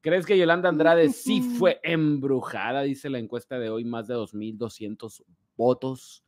¿Crees que Yolanda Andrade sí fue embrujada? Dice la encuesta de hoy, más de 2.200 votos.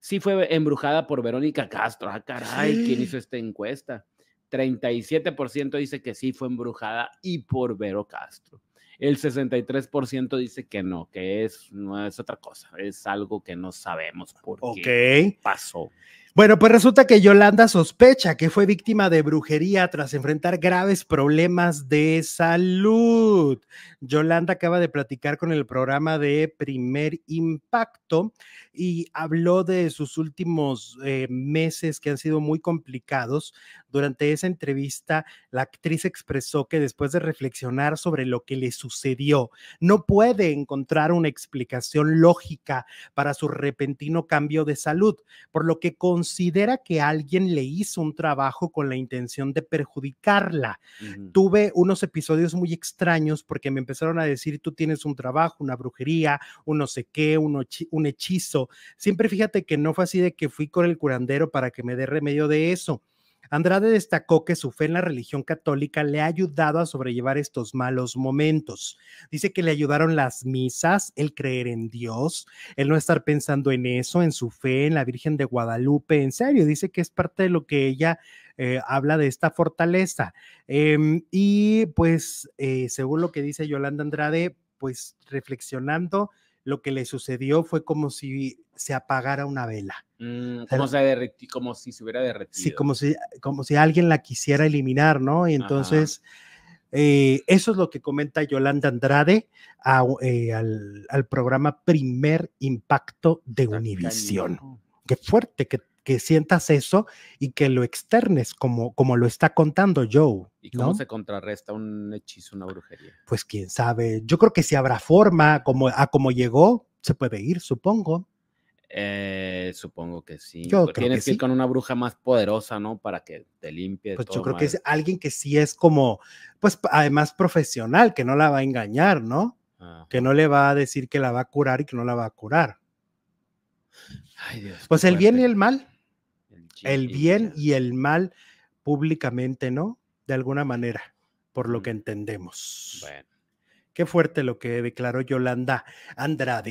Sí fue embrujada por Verónica Castro. Ah, caray, ¿quién hizo esta encuesta? 37% dice que sí fue embrujada y por Vero Castro. El 63% dice que no, que es, no es otra cosa, es algo que no sabemos por qué pasó. Bueno, pues resulta que Yolanda sospecha que fue víctima de brujería tras enfrentar graves problemas de salud. Yolanda acaba de platicar con el programa de Primer Impacto y habló de sus últimos eh, meses que han sido muy complicados. Durante esa entrevista, la actriz expresó que después de reflexionar sobre lo que le sucedió, no puede encontrar una explicación lógica para su repentino cambio de salud, por lo que con considera que alguien le hizo un trabajo con la intención de perjudicarla. Tuve unos episodios muy extraños porque me empezaron a decir, tú tienes un trabajo, una brujería, un no sé qué, un hechizo. Siempre fíjate que no fue así de que fui con el curandero para que me dé remedio de eso Andrade destacó que su fe en la religión católica le ha ayudado a sobrellevar estos malos momentos. Dice que le ayudaron las misas, el creer en Dios, el no estar pensando en eso, en su fe, en la Virgen de Guadalupe. En serio, dice que es parte de lo que ella eh, habla de esta fortaleza. Em, y pues, eh, según lo que dice Yolanda Andrade, pues reflexionando, lo que le sucedió fue como si se apagara una vela. Mm, como, si se hubiera derretido. Sí, como si, como si alguien la quisiera eliminar, ¿no? Y entonces, eh, eso es lo que comenta Yolanda Andrade eh, al, programa Primer Impacto de Univisión. Qué fuerte que, sientas eso y que lo externes como, como lo está contando Joe. ¿Y cómo se contrarresta un hechizo, una brujería? Pues quién sabe. Yo creo que si habrá forma, como, a como llegó, se puede ir, supongo. Eh, supongo que sí. Yo tienes que, ir con una bruja más poderosa, ¿no? Para que te limpie. Pues yo creo que es alguien que sí es como, pues además profesional, que no la va a engañar, ¿no? Que no le va a decir que la va a curar y que no la va a curar. Ay, Dios, pues el bien y el mal. El, bien y el mal públicamente, ¿no? De alguna manera, por lo que entendemos. Qué fuerte lo que declaró Yolanda Andrade.